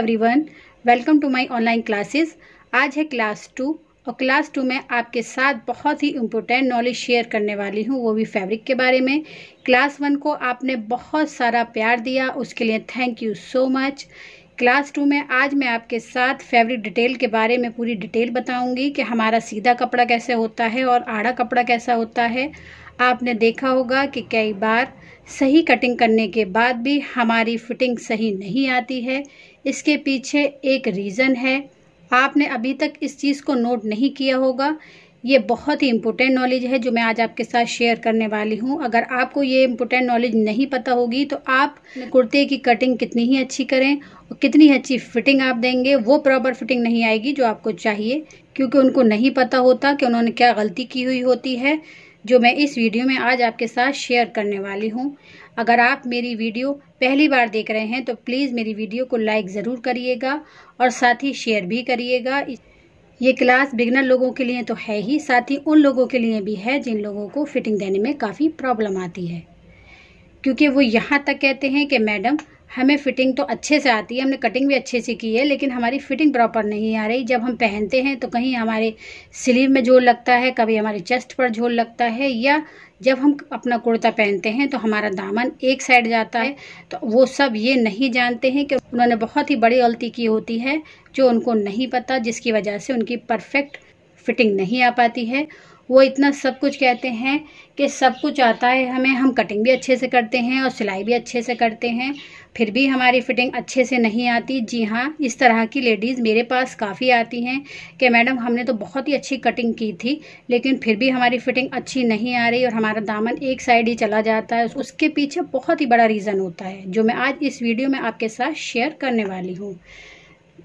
everyone welcome to my online classes आज है class two और क्लास टू में आपके साथ बहुत ही इम्पोर्टेंट नॉलेज शेयर करने वाली हूँ वो भी फैब्रिक के बारे में क्लास वन को आपने बहुत सारा प्यार दिया उसके लिए thank you so much class two में आज मैं आपके साथ फैब्रिक डिटेल के बारे में पूरी डिटेल बताऊँगी कि हमारा सीधा कपड़ा कैसे होता है और आड़ा कपड़ा कैसा होता है आपने देखा होगा कि कई बार सही कटिंग करने के बाद भी हमारी फिटिंग सही नहीं आती है इसके पीछे एक रीज़न है आपने अभी तक इस चीज़ को नोट नहीं किया होगा ये बहुत ही इम्पोर्टेंट नॉलेज है जो मैं आज आपके साथ शेयर करने वाली हूँ अगर आपको ये इम्पोर्टेंट नॉलेज नहीं पता होगी तो आप कुर्ते की कटिंग कितनी ही अच्छी करें और कितनी अच्छी फिटिंग आप देंगे वो प्रॉपर फिटिंग नहीं आएगी जो आपको चाहिए क्योंकि उनको नहीं पता होता कि उन्होंने क्या गलती की हुई होती है जो मैं इस वीडियो में आज आपके साथ शेयर करने वाली हूँ अगर आप मेरी वीडियो पहली बार देख रहे हैं तो प्लीज़ मेरी वीडियो को लाइक ज़रूर करिएगा और साथ ही शेयर भी करिएगा ये क्लास बिगनर लोगों के लिए तो है ही साथ ही उन लोगों के लिए भी है जिन लोगों को फिटिंग देने में काफ़ी प्रॉब्लम आती है क्योंकि वो यहाँ तक कहते हैं कि मैडम हमें फ़िटिंग तो अच्छे से आती है हमने कटिंग भी अच्छे से की है लेकिन हमारी फ़िटिंग प्रॉपर नहीं आ रही जब हम पहनते हैं तो कहीं हमारे स्लीव में झोल लगता है कभी हमारे चेस्ट पर झोल लगता है या जब हम अपना कुर्ता पहनते हैं तो हमारा दामन एक साइड जाता है तो वो सब ये नहीं जानते हैं कि उन्होंने बहुत ही बड़ी गलती की होती है जो उनको नहीं पता जिसकी वजह से उनकी परफेक्ट फिटिंग नहीं आ पाती है वो इतना सब कुछ कहते हैं कि सब कुछ आता है हमें हम कटिंग भी अच्छे से करते हैं और सिलाई भी अच्छे से करते हैं फिर भी हमारी फिटिंग अच्छे से नहीं आती जी हाँ इस तरह की लेडीज़ मेरे पास काफ़ी आती हैं कि मैडम हमने तो बहुत ही अच्छी कटिंग की थी लेकिन फिर भी हमारी फिटिंग अच्छी नहीं आ रही और हमारा दामन एक साइड ही चला जाता है उसके पीछे बहुत ही बड़ा रीज़न होता है जो मैं आज इस वीडियो में आपके साथ शेयर करने वाली हूँ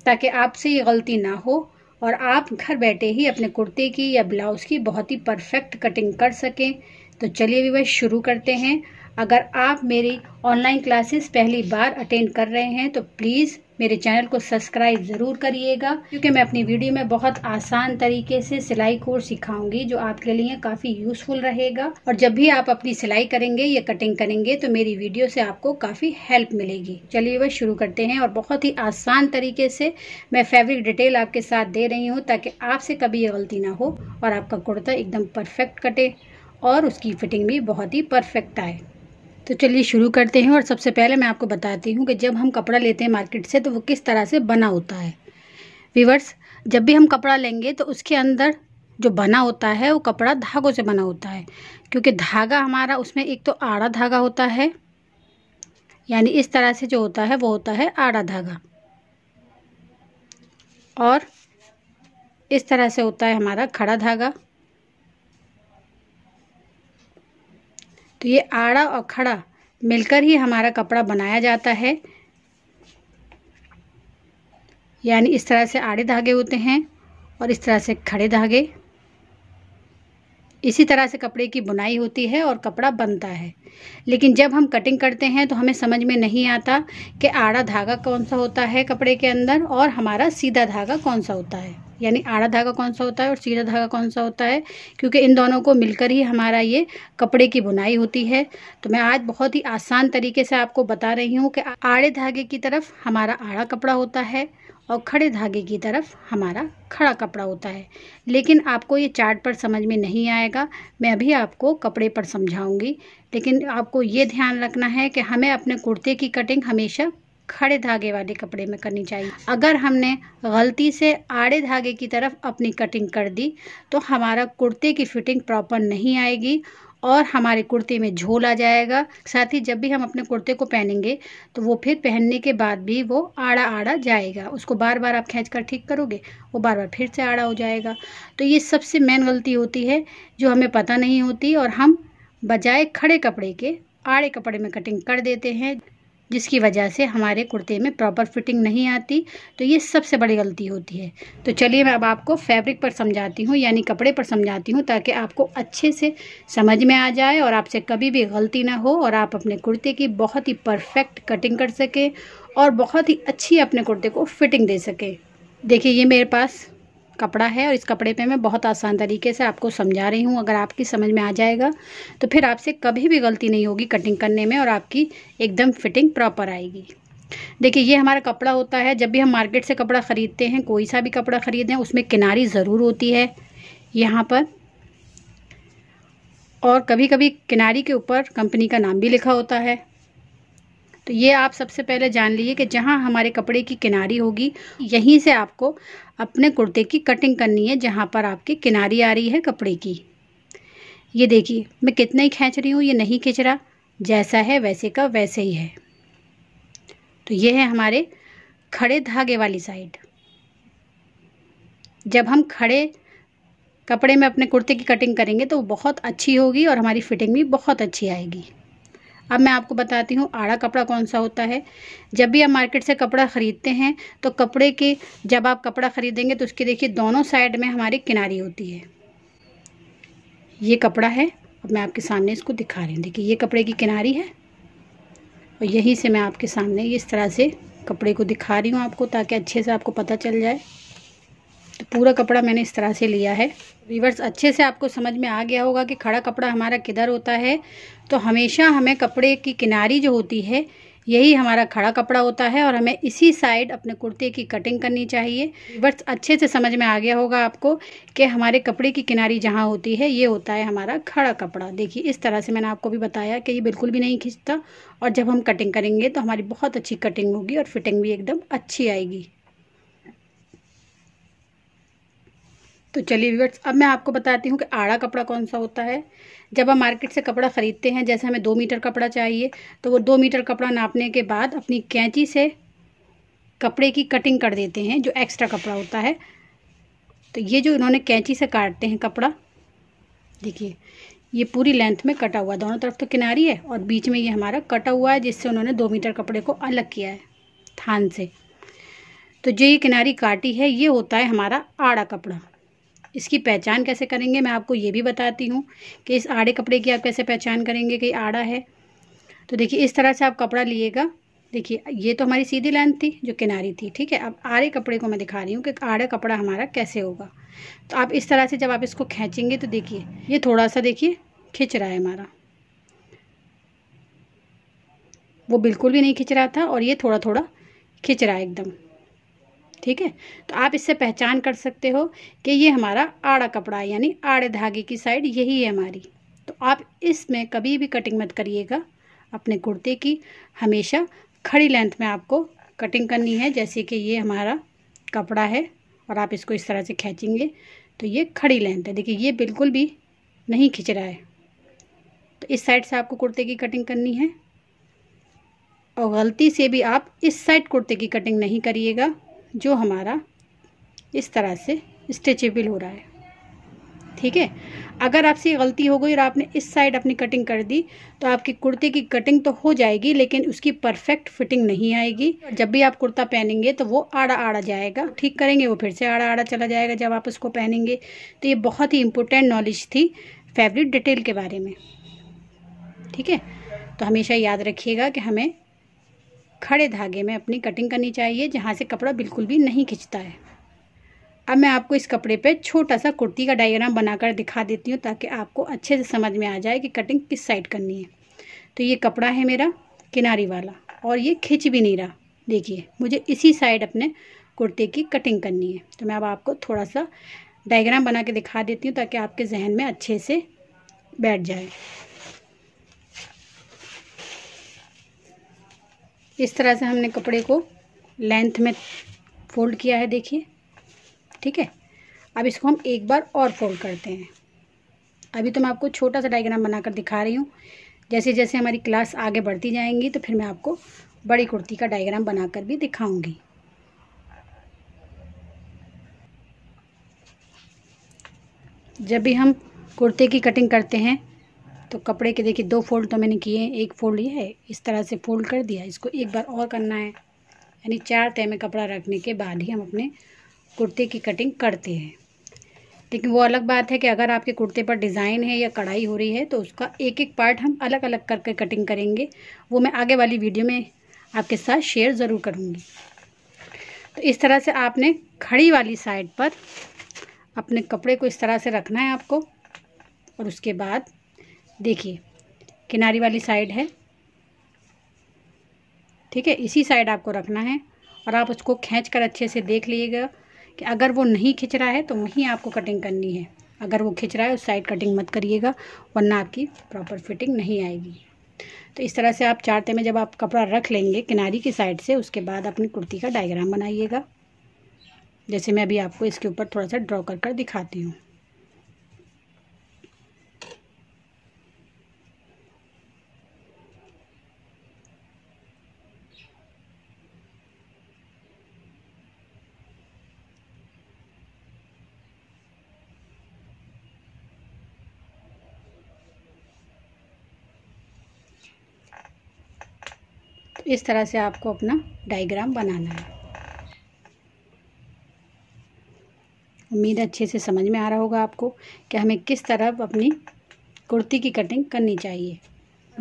ताकि आपसे ये गलती ना हो और आप घर बैठे ही अपने कुर्ते की या ब्लाउज़ की बहुत ही परफेक्ट कटिंग कर सकें तो चलिए विवश शुरू करते हैं अगर आप मेरी ऑनलाइन क्लासेस पहली बार अटेंड कर रहे हैं तो प्लीज़ मेरे चैनल को सब्सक्राइब ज़रूर करिएगा क्योंकि मैं अपनी वीडियो में बहुत आसान तरीके से सिलाई कोर्स सिखाऊंगी जो आपके लिए काफ़ी यूज़फुल रहेगा और जब भी आप अपनी सिलाई करेंगे या कटिंग करेंगे तो मेरी वीडियो से आपको काफ़ी हेल्प मिलेगी चलिए वह शुरू करते हैं और बहुत ही आसान तरीके से मैं फैब्रिक डिटेल आपके साथ दे रही हूँ ताकि आपसे कभी ये गलती ना हो और आपका कुर्ता एकदम परफेक्ट कटे और उसकी फिटिंग भी बहुत ही परफेक्ट आए तो चलिए शुरू करते हैं और सबसे पहले मैं आपको बताती हूँ कि जब हम कपड़ा लेते हैं मार्केट से तो वो किस तरह से बना होता है वीवर्स जब भी हम कपड़ा लेंगे तो उसके अंदर जो बना होता है वो कपड़ा धागों से बना होता है क्योंकि धागा हमारा उसमें एक तो आड़ा धागा होता है यानी इस तरह से जो होता है वो होता है आड़ा धागा और इस तरह से होता है हमारा खड़ा धागा तो ये आड़ा और खड़ा मिलकर ही हमारा कपड़ा बनाया जाता है यानी इस तरह से आड़े धागे होते हैं और इस तरह से खड़े धागे इसी तरह से कपड़े की बुनाई होती है और कपड़ा बनता है लेकिन जब हम कटिंग करते हैं तो हमें समझ में नहीं आता कि आड़ा धागा कौन सा होता है कपड़े के अंदर और हमारा सीधा धागा कौन सा होता है यानी आड़ा धागा कौन सा होता है और सीधा धागा कौन सा होता है क्योंकि इन दोनों को मिलकर ही हमारा ये कपड़े की बुनाई होती है तो मैं आज बहुत ही आसान तरीके से आपको बता रही हूँ कि आड़े धागे की तरफ हमारा आड़ा कपड़ा होता है और खड़े धागे की तरफ हमारा खड़ा कपड़ा होता है लेकिन आपको ये चार्ट पर समझ में नहीं आएगा मैं अभी आपको कपड़े पर समझाऊंगी लेकिन आपको ये ध्यान रखना है कि हमें अपने कुर्ते की कटिंग हमेशा खड़े धागे वाले कपड़े में करनी चाहिए अगर हमने गलती से आड़े धागे की तरफ अपनी कटिंग कर दी तो हमारा कुर्ते की फिटिंग प्रॉपर नहीं आएगी और हमारे कुर्ते में झोल आ जाएगा साथ ही जब भी हम अपने कुर्ते को पहनेंगे तो वो फिर पहनने के बाद भी वो आड़ा आड़ा जाएगा उसको बार बार आप खींच कर ठीक करोगे वो बार बार फिर से आड़ा हो जाएगा तो ये सबसे मेन गलती होती है जो हमें पता नहीं होती और हम बजाय खड़े कपड़े के आड़े कपड़े में कटिंग कर देते हैं जिसकी वजह से हमारे कुर्ते में प्रॉपर फिटिंग नहीं आती तो ये सबसे बड़ी गलती होती है तो चलिए मैं अब आपको फैब्रिक पर समझाती हूँ यानी कपड़े पर समझाती हूँ ताकि आपको अच्छे से समझ में आ जाए और आपसे कभी भी गलती ना हो और आप अपने कुर्ते की बहुत ही परफेक्ट कटिंग कर सकें और बहुत ही अच्छी अपने कुर्ते को फिटिंग दे सकें देखिए ये मेरे पास कपड़ा है और इस कपड़े पे मैं बहुत आसान तरीके से आपको समझा रही हूँ अगर आपकी समझ में आ जाएगा तो फिर आपसे कभी भी गलती नहीं होगी कटिंग करने में और आपकी एकदम फिटिंग प्रॉपर आएगी देखिए ये हमारा कपड़ा होता है जब भी हम मार्केट से कपड़ा ख़रीदते हैं कोई सा भी कपड़ा ख़रीदें उसमें किनारी ज़रूर होती है यहाँ पर और कभी कभी किनारी के ऊपर कंपनी का नाम भी लिखा होता है तो ये आप सबसे पहले जान लीजिए कि जहाँ हमारे कपड़े की किनारी होगी यहीं से आपको अपने कुर्ते की कटिंग करनी है जहाँ पर आपकी किनारी आ रही है कपड़े की ये देखिए मैं कितना ही खींच रही हूँ ये नहीं खींच रहा जैसा है वैसे का वैसे ही है तो ये है हमारे खड़े धागे वाली साइड जब हम खड़े कपड़े में अपने कुर्ते की कटिंग करेंगे तो बहुत अच्छी होगी और हमारी फिटिंग भी बहुत अच्छी आएगी अब मैं आपको बताती हूँ आड़ा कपड़ा कौन सा होता है जब भी आप मार्केट से कपड़ा ख़रीदते हैं तो कपड़े के जब आप कपड़ा ख़रीदेंगे तो उसकी देखिए दोनों साइड में हमारी किनारी होती है ये कपड़ा है अब मैं आपके सामने इसको दिखा रही हूँ देखिए ये कपड़े की किनारी है और यहीं से मैं आपके सामने इस तरह से कपड़े को दिखा रही हूँ आपको ताकि अच्छे से आपको पता चल जाए तो पूरा कपड़ा मैंने इस तरह से लिया है रिवर्स अच्छे से आपको समझ में आ गया होगा कि खड़ा कपड़ा हमारा किधर होता है तो हमेशा हमें कपड़े की किनारी जो होती है यही हमारा खड़ा कपड़ा होता है और हमें इसी साइड अपने कुर्ते की कटिंग करनी चाहिए बस अच्छे से समझ में आ गया होगा आपको कि हमारे कपड़े की किनारी जहाँ होती है ये होता है हमारा खड़ा कपड़ा देखिए इस तरह से मैंने आपको भी बताया कि ये बिल्कुल भी नहीं खींचता और जब हम कटिंग करेंगे तो हमारी बहुत अच्छी कटिंग होगी और फिटिंग भी एकदम अच्छी आएगी तो चलिए व्यवर्स अब मैं आपको बताती हूँ कि आड़ा कपड़ा कौन सा होता है जब हम मार्केट से कपड़ा ख़रीदते हैं जैसे हमें दो मीटर कपड़ा चाहिए तो वो दो मीटर कपड़ा नापने के बाद अपनी कैंची से कपड़े की कटिंग कर देते हैं जो एक्स्ट्रा कपड़ा होता है तो ये जो इन्होंने कैंची से काटते हैं कपड़ा देखिए ये पूरी लेंथ में कटा हुआ दोनों तरफ तो किनारी है और बीच में ये हमारा कटा हुआ है जिससे उन्होंने दो मीटर कपड़े को अलग किया है थान से तो जो ये किनारी काटी है ये होता है हमारा आड़ा कपड़ा इसकी पहचान कैसे करेंगे मैं आपको ये भी बताती हूँ कि इस आड़े कपड़े की आप कैसे पहचान करेंगे कि आड़ा है तो देखिए इस तरह से आप कपड़ा लिएगा देखिए ये तो हमारी सीधी लाइन थी जो किनारी थी ठीक है अब आड़े कपड़े को मैं दिखा रही हूँ कि आड़ा कपड़ा हमारा कैसे होगा तो आप इस तरह से जब आप इसको खींचेंगे तो देखिए ये थोड़ा सा देखिए खिंच रहा है हमारा वो बिल्कुल भी नहीं खिंच रहा था और ये थोड़ा थोड़ा खिंच रहा है एकदम ठीक है तो आप इससे पहचान कर सकते हो कि ये हमारा आड़ा कपड़ा है यानी आड़े धागे की साइड यही है हमारी तो आप इसमें कभी भी कटिंग मत करिएगा अपने कुर्ते की हमेशा खड़ी लेंथ में आपको कटिंग करनी है जैसे कि ये हमारा कपड़ा है और आप इसको इस तरह से खींचेंगे तो ये खड़ी लेंथ है देखिए ये बिल्कुल भी नहीं खिंच रहा है तो इस साइड से आपको कुर्ते की कटिंग करनी है और गलती से भी आप इस साइड कुर्ते की कटिंग नहीं करिएगा जो हमारा इस तरह से स्ट्रेचेबल हो रहा है ठीक है अगर आपसे गलती हो गई और आपने इस साइड अपनी कटिंग कर दी तो आपकी कुर्ते की कटिंग तो हो जाएगी लेकिन उसकी परफेक्ट फिटिंग नहीं आएगी जब भी आप कुर्ता पहनेंगे तो वो आड़ा आड़ा जाएगा ठीक करेंगे वो फिर से आड़ा आड़ा चला जाएगा जब आप उसको पहनेंगे तो ये बहुत ही इंपॉर्टेंट नॉलेज थी फैब्रिक डिटेल के बारे में ठीक है तो हमेशा याद रखिएगा कि हमें खड़े धागे में अपनी कटिंग करनी चाहिए जहाँ से कपड़ा बिल्कुल भी नहीं खिंचता है अब मैं आपको इस कपड़े पे छोटा सा कुर्ती का डायग्राम बनाकर दिखा देती हूँ ताकि आपको अच्छे से समझ में आ जाए कि कटिंग किस साइड करनी है तो ये कपड़ा है मेरा किनारी वाला और ये खिंच भी नहीं रहा देखिए मुझे इसी साइड अपने कुर्ते की कटिंग करनी है तो मैं अब आपको थोड़ा सा डायग्राम बना के दिखा देती हूँ ताकि आपके जहन में अच्छे से बैठ जाए इस तरह से हमने कपड़े को लेंथ में फोल्ड किया है देखिए ठीक है अब इसको हम एक बार और फोल्ड करते हैं अभी तो मैं आपको छोटा सा डायग्राम बनाकर दिखा रही हूँ जैसे जैसे हमारी क्लास आगे बढ़ती जाएंगी तो फिर मैं आपको बड़ी कुर्ती का डायग्राम बनाकर भी दिखाऊंगी जब भी हम कुर्ते की कटिंग करते हैं तो कपड़े के देखिए दो फोल्ड तो मैंने किए हैं एक फोल्ड ये है इस तरह से फोल्ड कर दिया इसको एक बार और करना है यानी चार तय में कपड़ा रखने के बाद ही हम अपने कुर्ते की कटिंग करते हैं लेकिन वो अलग बात है कि अगर आपके कुर्ते पर डिज़ाइन है या कढ़ाई हो रही है तो उसका एक एक पार्ट हम अलग अलग करके कटिंग करेंगे वो मैं आगे वाली वीडियो में आपके साथ शेयर ज़रूर करूँगी तो इस तरह से आपने खड़ी वाली साइड पर अपने कपड़े को इस तरह से रखना है आपको और उसके बाद देखिए किनारी वाली साइड है ठीक है इसी साइड आपको रखना है और आप उसको खींच कर अच्छे से देख लीजिएगा कि अगर वो नहीं खिंच रहा है तो वहीं आपको कटिंग करनी है अगर वो खिंच रहा है उस साइड कटिंग मत करिएगा वरना आपकी प्रॉपर फिटिंग नहीं आएगी तो इस तरह से आप चारते में जब आप कपड़ा रख लेंगे किनारी की साइड से उसके बाद अपनी कुर्ती का डायग्राम बनाइएगा जैसे मैं अभी आपको इसके ऊपर थोड़ा सा ड्रॉ कर कर दिखाती हूँ इस तरह से आपको अपना डायग्राम बनाना है उम्मीद अच्छे से समझ में आ रहा होगा आपको कि हमें किस तरह अपनी कुर्ती की कटिंग करनी चाहिए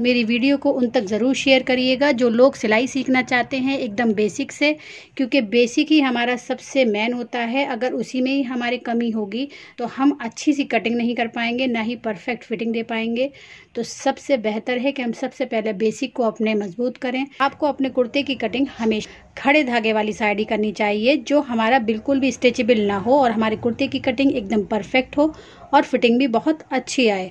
मेरी वीडियो को उन तक ज़रूर शेयर करिएगा जो लोग सिलाई सीखना चाहते हैं एकदम बेसिक से क्योंकि बेसिक ही हमारा सबसे मेन होता है अगर उसी में ही हमारी कमी होगी तो हम अच्छी सी कटिंग नहीं कर पाएंगे ना ही परफेक्ट फिटिंग दे पाएंगे तो सबसे बेहतर है कि हम सबसे पहले बेसिक को अपने मजबूत करें आपको अपने कुर्ते की कटिंग हमेशा खड़े धागे वाली साइड ही करनी चाहिए जो हमारा बिल्कुल भी स्ट्रेचेबल ना हो और हमारे कुर्ते की कटिंग एकदम परफेक्ट हो और फिटिंग भी बहुत अच्छी आए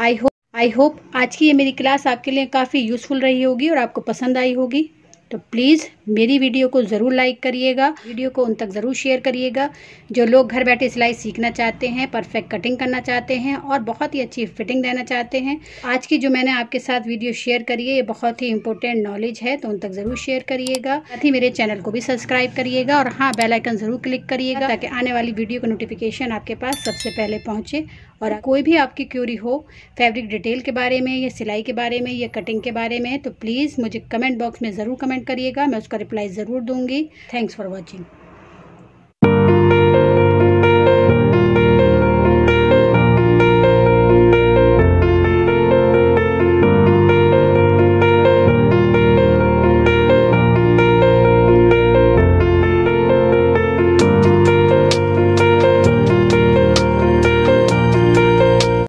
आई होप आई होप आज की ये मेरी क्लास आपके लिए काफ़ी यूज़फुल रही होगी और आपको पसंद आई होगी तो प्लीज़ मेरी वीडियो को ज़रूर लाइक करिएगा वीडियो को उन तक ज़रूर शेयर करिएगा जो लोग घर बैठे सिलाई सीखना चाहते हैं परफेक्ट कटिंग करना चाहते हैं और बहुत ही अच्छी फिटिंग देना चाहते हैं आज की जो मैंने आपके साथ वीडियो शेयर करी है ये बहुत ही इंपॉर्टेंट नॉलेज है तो उन तक ज़रूर शेयर करिएगा साथ ही मेरे चैनल को भी सब्सक्राइब करिएगा और हाँ बेलाइकन ज़रूर क्लिक करिएगा ताकि आने वाली वीडियो का नोटिफिकेशन आपके पास सबसे पहले पहुँचे और कोई भी आपकी क्यूरी हो फैब्रिक डिटेल के बारे में या सिलाई के बारे में या कटिंग के बारे में तो प्लीज़ मुझे कमेंट बॉक्स में ज़रूर कमेंट करिएगा मैं उसका उसका रिप्लाई ज़रूर दूंगी थैंक्स फॉर वॉचिंग